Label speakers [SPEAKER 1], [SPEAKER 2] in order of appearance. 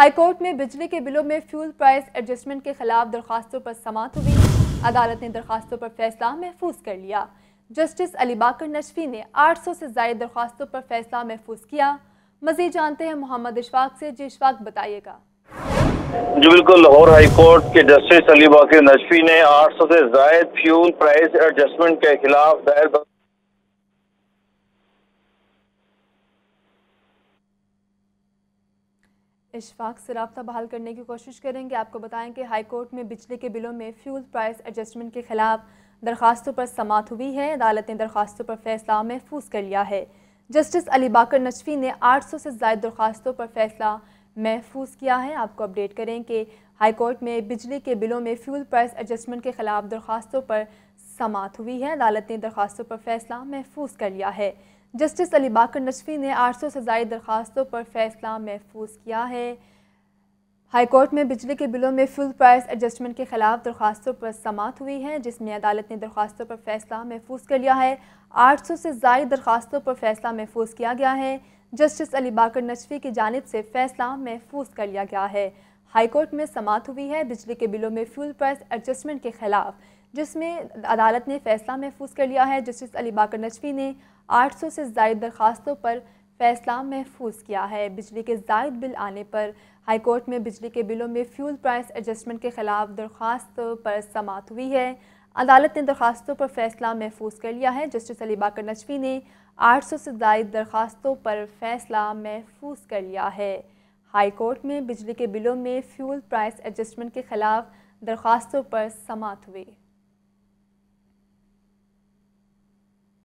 [SPEAKER 1] high court में बिजली के बिलों में फ्यूल प्राइस एडजस्टमेंट के खिलाफ दरखास्तों पर समात हुई अदालत ने दरखास्तों पर फैसला महफूज कर लिया जस्टिस अली बाकर नशफी ने 800 से ज्यादा दरखास्तों पर फैसला महफूज किया मजीद जानते हैं मोहम्मद इशफाक से जी इशफाक बताइएगा जी बिल्कुल लाहौर हाई कोर्ट के जस्टिस अली बाकर नजफी ने 800 से ज्यादा फ्यूल प्राइस एडजस्टमेंट के खिलाफ दायर इशफाक से रबता बहाल करने की कोशिश करेंगे आपको बताएं कि हाई कोर्ट में बिजली के बिलों में फ्यूल प्राइस एडजस्टमेंट के खिलाफ दरखास्तों पर समात हुई है अदालत ने दरखास्तों पर फैसला महफूज कर लिया है जस्टिस अली बाकर नशवी ने 800 से जायद दरखास्तों पर फैसला महफूज किया है आपको अपडेट करें कि हाईकोर्ट में बिजली के बिलों में फ्यूल प्राइस एडजस्टमेंट के खिलाफ दरख्वास्तों पर समात हुई है अदालत ने दरख्वास्तों पर फैसला महफूज कर लिया है जस्टिस अली बाकर नशफी ने आठ सौ सजाई दरख्वास्तों पर फैसला महफूज किया है हाईकोर्ट में बिजली के बिलों में फ्यूल प्राइस एडजस्टमेंट के खिलाफ दरख्वास्तों पर समात हुई है जिसमें अदालत ने दरख्वास्तों पर फैसला महफूज कर लिया है आठ सौ से जायद दरख्वास्तों पर फैसला महफूज किया गया है जस्टिस अली बाकर नचवी की जानब से फैसला महफूज कर लिया गया है हाईकोर्ट में समात हुई है बिजली के बिलों में फ्यूल प्राइस एडजस्टमेंट के खिलाफ जिसमें अदालत ने फैसला महफूज कर लिया है जस्टिस अली बाकर नचवी ने 800 से जायद दरखास्तों पर फैसला महफूज किया है बिजली के जायद बिल आने पर हाईकोर्ट में बिजली के बिलों में फ्यूल प्राइस एडजस्टमेंट के खिलाफ दरख्वास्त पर समात हुई है अदालत ने दरखास्तों पर फैसला महफूज कर लिया है जस्टिस अली बाकर नजफी ने आठ सौ से जायद दरखास्तों पर फैसला महफूज कर लिया है हाई कोर्ट में बिजली के बिलों में फ्यूल प्राइस एडजस्टमेंट के खिलाफ दरखास्तों पर समात हुई